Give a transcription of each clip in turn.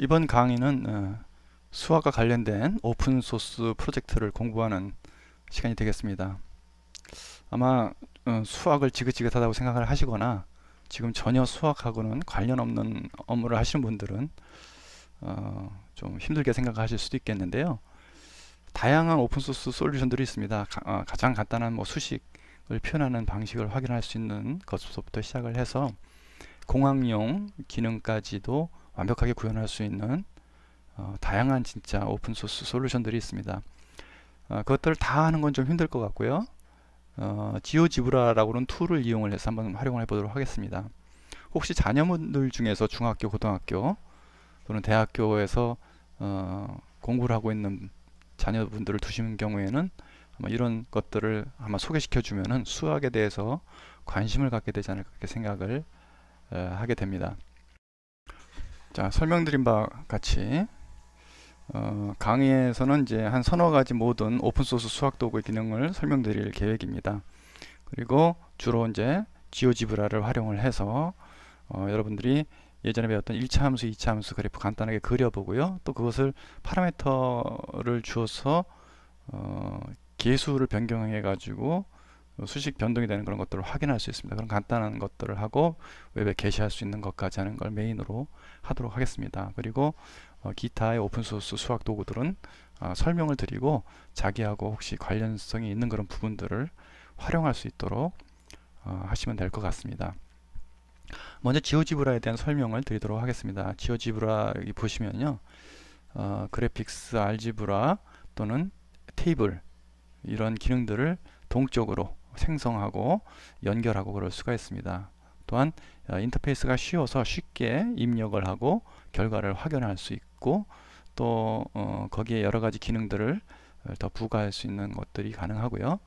이번 강의는 어, 수학과 관련된 오픈소스 프로젝트를 공부하는 시간이 되겠습니다. 아마 어, 수학을 지긋지긋하다고 생각을 하시거나 지금 전혀 수학하고는 관련 없는 업무를 하시는 분들은 어, 좀 힘들게 생각하실 수도 있겠는데요. 다양한 오픈소스 솔루션들이 있습니다. 가장 간단한 뭐 수식을 표현하는 방식을 확인할 수 있는 것부터 시작을 해서 공학용 기능까지도 완벽하게 구현할 수 있는 어, 다양한 진짜 오픈소스 솔루션들이 있습니다. 어, 그것들을 다 하는 건 좀 힘들 것 같고요. 어, 지오지브라라고는 툴을 이용을 해서 한번 활용을 해보도록 하겠습니다. 혹시 자녀분들 중에서 중학교, 고등학교 또는 대학교에서 어, 공부를 하고 있는 자녀분들을 두시는 경우에는 아마 이런 것들을 아마 소개시켜 주면은 수학에 대해서 관심을 갖게 되지 않을까 생각을 어, 하게 됩니다. 자 설명드린 바 같이 어, 강의에서는 이제 한 서너 가지 모든 오픈소스 수학 도구의 기능을 설명드릴 계획입니다. 그리고 주로 이제 지오지브라를 활용을 해서 어, 여러분들이 예전에 배웠던 1차 함수, 2차 함수 그래프 간단하게 그려보고요. 또 그것을 파라미터를 주어서 어, 개수를 변경해 가지고 수식 변동이 되는 그런 것들을 확인할 수 있습니다. 그런 간단한 것들을 하고 웹에 게시할 수 있는 것까지 하는 걸 메인으로 하도록 하겠습니다. 그리고 어, 기타의 오픈소스 수학 도구들은 어, 설명을 드리고 자기하고 혹시 관련성이 있는 그런 부분들을 활용할 수 있도록 어, 하시면 될 것 같습니다. 먼저 지오지브라에 대한 설명을 드리도록 하겠습니다. 지오지브라 보시면요. 어, 그래픽스, 알지브라 또는 테이블 이런 기능들을 동적으로 생성하고 연결하고 그럴 수가 있습니다. 또한 어, 인터페이스가 쉬워서 쉽게 입력을 하고 결과를 확인할 수 있고 또 어, 거기에 여러 가지 기능들을 어, 더 부과할 수 있는 것들이 가능하고요.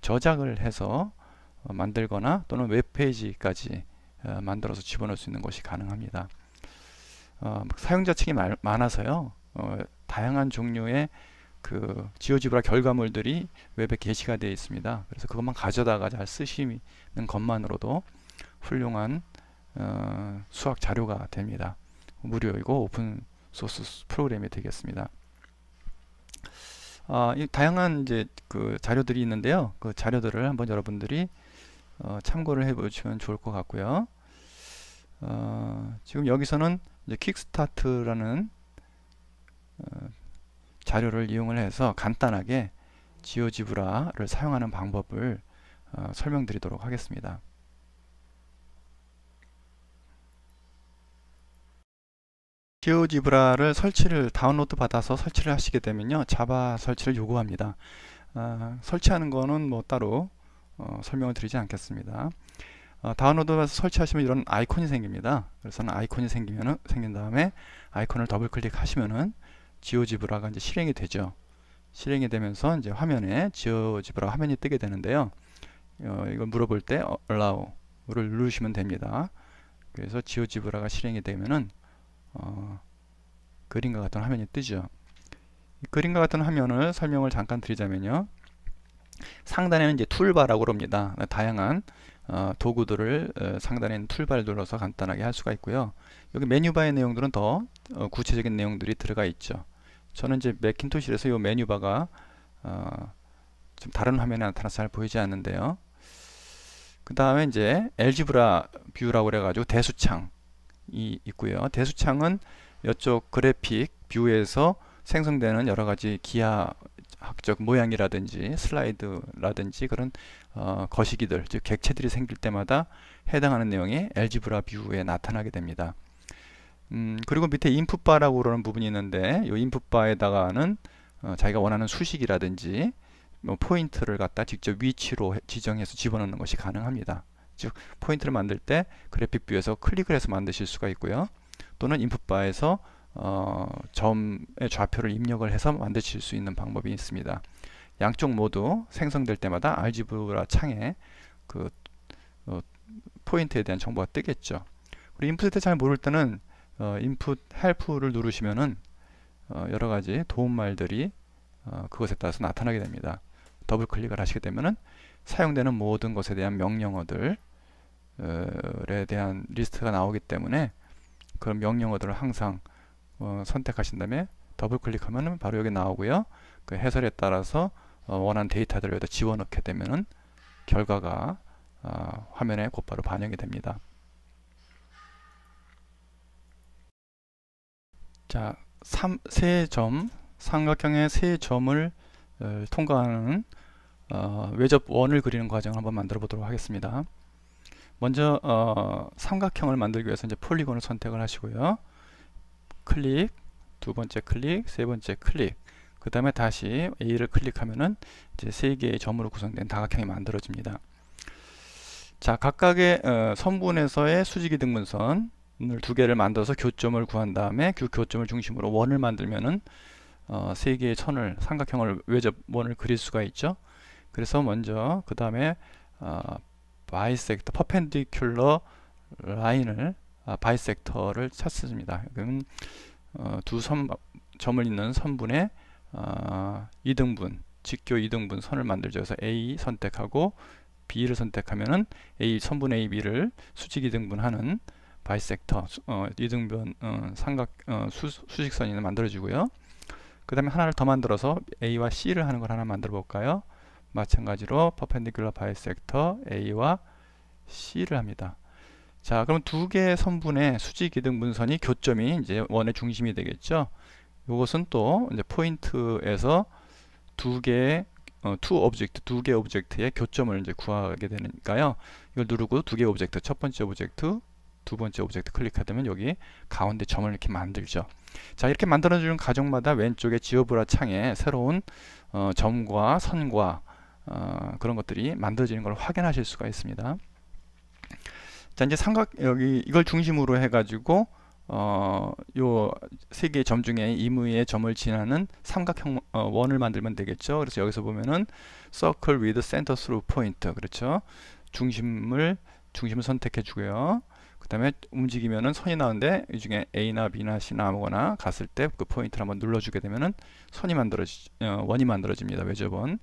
저작을 해서 만들거나 또는 웹페이지까지 만들어서 집어넣을 수 있는 것이 가능합니다. 사용자 층이 많아서요. 다양한 종류의 그 지오지브라 결과물들이 웹에 게시가 되어 있습니다. 그래서 그것만 가져다가 잘 쓰시는 것만으로도 훌륭한 어, 수학 자료가 됩니다. 무료이고 오픈 소스 프로그램이 되겠습니다. 아, 다양한 이제 그 자료들이 있는데요. 그 자료들을 한번 여러분들이 어, 참고를 해보시면 좋을 것 같고요. 어, 지금 여기서는 이제 킥스타트라는 어, 자료를 이용을 해서 간단하게 지오지브라를 사용하는 방법을 어, 설명드리도록 하겠습니다. 지오지브라를 설치를 다운로드 받아서 설치를 하시게 되면요 자바 설치를 요구합니다 어, 설치하는 거는 뭐 따로 어, 설명을 드리지 않겠습니다 어, 다운로드 받아서 설치하시면 이런 아이콘이 생깁니다 그래서 아이콘이 생기면 생긴 다음에 아이콘을 더블 클릭하시면은 지오지브라가 이제 실행이 되죠. 실행이 되면서 이제 화면에 지오지브라 화면이 뜨게 되는데요. 어, 이걸 물어볼 때 allow를 누르시면 됩니다. 그래서 지오지브라가 실행이 되면은 어, 그림과 같은 화면이 뜨죠. 그림과 같은 화면을 설명을 잠깐 드리자면요. 상단에는 이제 툴바라고 그럽니다. 다양한 어, 도구들을 어, 상단에 툴바를 눌러서 간단하게 할 수가 있고요. 여기 메뉴바의 내용들은 더 어, 구체적인 내용들이 들어가 있죠. 저는 이제 맥킨토시에서 이 메뉴바가 어, 좀 다른 화면에 나타나서 잘 보이지 않는데요. 그 다음에 이제 엘지브라 뷰라고 그래가지고 대수창이 있고요. 대수창은 이쪽 그래픽 뷰에서 생성되는 여러 가지 기하학적 모양이라든지 슬라이드라든지 그런 어, 거시기들, 즉 객체들이 생길 때마다 해당하는 내용이 엘지브라 뷰에 나타나게 됩니다. 음, 그리고 밑에 인풋 바라고 그러는 부분이 있는데 이 인풋 바에다가는 어, 자기가 원하는 수식이라든지 뭐 포인트를 갖다 직접 위치로 해, 지정해서 집어넣는 것이 가능합니다. 즉 포인트를 만들 때 그래픽 뷰에서 클릭을 해서 만드실 수가 있고요. 또는 인풋 바에서 어, 점의 좌표를 입력을 해서 만드실 수 있는 방법이 있습니다. 양쪽 모두 생성될 때마다 알지브라 창에 그 어, 포인트에 대한 정보가 뜨겠죠. 그리고 인풋에 잘 모를 때는 어, i n p u 를 누르시면은 어, 여러 가지 도움말들이 어, 그것에 따라서 나타나게 됩니다. 더블 클릭을 하시게 되면은 사용되는 모든 것에 대한 명령어들에 대한 리스트가 나오기 때문에 그런 명령어들을 항상 어, 선택하신 다음에 더블 클릭하면 바로 여기 나오고요. 그 해설에 따라서 어, 원하는 데이터들을 여기다 집어넣게 되면은 결과가 어, 화면에 곧바로 반영이 됩니다. 자, 3, 세 점, 삼각형의 세 점을 어, 통과하는 어, 외접원을 그리는 과정을 한번 만들어 보도록 하겠습니다. 먼저 어, 삼각형을 만들기 위해서 이제 폴리곤을 선택을 하시고요. 클릭, 두 번째 클릭, 세 번째 클릭. 그 다음에 다시 A를 클릭하면은 이제 세 개의 점으로 구성된 다각형이 만들어집니다. 자, 각각의 어, 선분에서의 수직이등분선, 두 개를 만들어서 교점을 구한 다음에 그 교점을 중심으로 원을 만들면은 어, 세 개의 선을 삼각형을 외접 원을 그릴 수가 있죠. 그래서 먼저 그 다음에 어, 바이섹터 퍼펜디큘러 라인을 아, 바이섹터를 찾습니다. 그럼 어, 두 선, 점을 잇는 선분의 어, 이등분 직교 이등분 선을 만들죠. 그래서 A 선택하고 B를 선택하면은 A 선분 A, B를 수직 이등분하는 바이섹터 어, 이등변 어, 삼각 어, 수, 수직선이 만들어지고요. 그 다음에 하나를 더 만들어서 A와 C를 하는 걸 하나 만들어 볼까요? 마찬가지로 퍼펜디큘러 바이섹터 A와 C를 합니다. 자, 그럼 두 개의 선분의 수직 이등 분선이 교점이 이제 원의 중심이 되겠죠. 이것은 또 이제 포인트에서 두 개의 어, two o 두 개의 오브젝트의 교점을 이제 구하게 되니까요. 이걸 누르고 두 개의 오브젝트 첫 번째 오브젝트 두 번째 오브젝트 클릭하면 여기 가운데 점을 이렇게 만들죠. 자 이렇게 만들어주는 가정마다 왼쪽에 지오브라 창에 새로운 어, 점과 선과 어, 그런 것들이 만들어지는 걸 확인하실 수가 있습니다. 자 이제 삼각 여기 이걸 중심으로 해가지고 어 요 세 개의 점 중에 이무의 점을 지나는 삼각형 어, 원을 만들면 되겠죠. 그래서 여기서 보면은 circle with center through point 그렇죠. 중심을 중심을 선택해 주고요. 그 다음에 움직이면은 선이 나오는데 이 중에 A나 B나 C나 아무거나 갔을 때 그 포인트를 한번 눌러주게 되면은 선이 만들어지 어, 원이 만들어집니다 외접원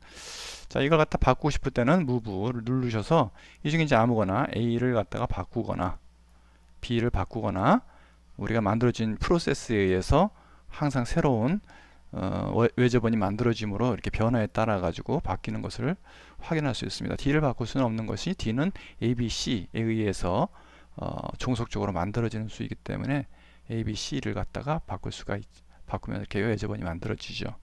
자 이걸 갖다 바꾸고 싶을 때는 무브를 누르셔서 이 중에 이제 아무거나 A를 갖다가 바꾸거나 B를 바꾸거나 우리가 만들어진 프로세스에 의해서 항상 새로운 어, 외접원이 만들어짐으로 이렇게 변화에 따라 가지고 바뀌는 것을 확인할 수 있습니다. D를 바꿀 수는 없는 것이 D는 A, B, C에 의해서 어, 종속적으로 만들어지는 수이기 때문에 A, B, C를 갖다가 바꿀 수가 있, 바꾸면 이렇게 외제본이 만들어지죠.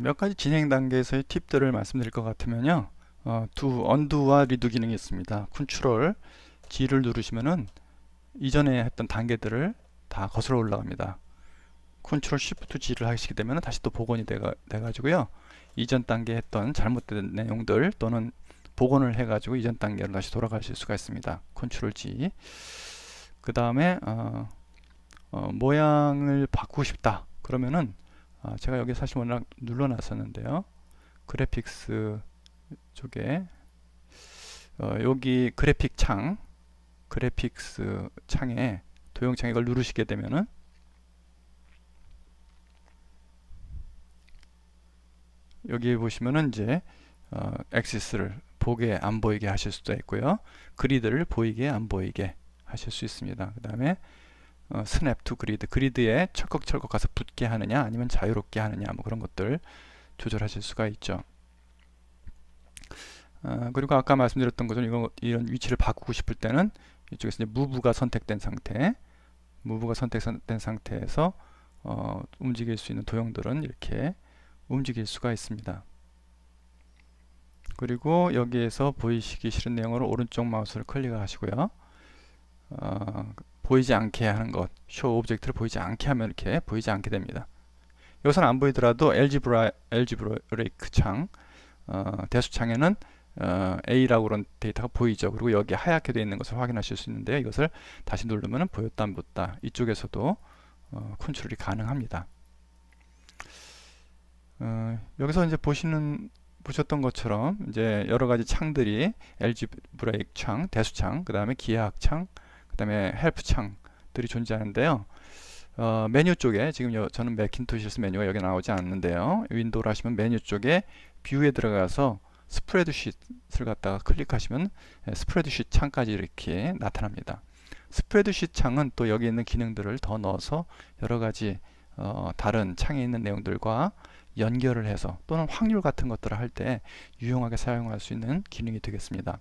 몇 가지 진행 단계에서의 팁들을 말씀드릴 것 같으면요. 어, 두 언두와 리두 기능이 있습니다. 컨트롤 G를 누르시면은 이전에 했던 단계들을 다 거슬러 올라갑니다. 컨트롤 쉬프트 G를 하시게 되면 다시 또 복원이 돼가, 돼가지고요. 이전 단계 했던 잘못된 내용들 또는 복원을 해가지고 이전 단계로 다시 돌아가실 수가 있습니다. 컨트롤 G. 그 다음에 어, 어, 모양을 바꾸고 싶다. 그러면은 아, 제가 여기 사실 워낙 눌러놨었는데요. 그래픽스 쪽에 어, 여기 그래픽 창 그래픽스 창에 도형 창 이걸 누르시게 되면은 여기 보시면은 이제 어, 액시스를 보게 안 보이게 하실 수도 있고요 그리드를 보이게 안 보이게 하실 수 있습니다 그 다음에 어, 스냅 투 그리드 그리드에 철컥철컥 가서 붙게 하느냐 아니면 자유롭게 하느냐 뭐 그런 것들 조절하실 수가 있죠 어, 그리고 아까 말씀드렸던 것처럼 이거, 이런 위치를 바꾸고 싶을 때는 이쪽에서 이제 무브가 선택된 상태 무브가 선택된 상태에서 어, 움직일 수 있는 도형들은 이렇게 움직일 수가 있습니다. 그리고 여기에서 보이시기 싫은 내용으로 오른쪽 마우스를 클릭하시고요. 어, 보이지 않게 하는 것, 쇼 오브젝트를 보이지 않게 하면 이렇게 보이지 않게 됩니다. 이것은 안 보이더라도 엘지브라, 엘지브레이크 창, 어, 대수창에는 어, A라고 그런 데이터가 보이죠. 그리고 여기 하얗게 되어 있는 것을 확인하실 수 있는데요. 이것을 다시 누르면 보였다 안 보였다 이쪽에서도 어, 컨트롤이 가능합니다. 어, 여기서 이제 보시는 보셨던 것처럼 이제 여러 가지 창들이 LG 브레이크 창, 대수창, 그 다음에 기하학 창, 그 다음에 헬프 창들이 존재하는데요. 어, 메뉴 쪽에 지금 여, 저는 맥킨토시스 메뉴가 여기 나오지 않는데요. 윈도우를 하시면 메뉴 쪽에 뷰에 들어가서 스프레드시트를 갖다가 클릭하시면 예, 스프레드시트 창까지 이렇게 나타납니다. 스프레드시트 창은 또 여기 있는 기능들을 더 넣어서 여러 가지 어, 다른 창에 있는 내용들과 연결을 해서 또는 확률 같은 것들을 할 때 유용하게 사용할 수 있는 기능이 되겠습니다.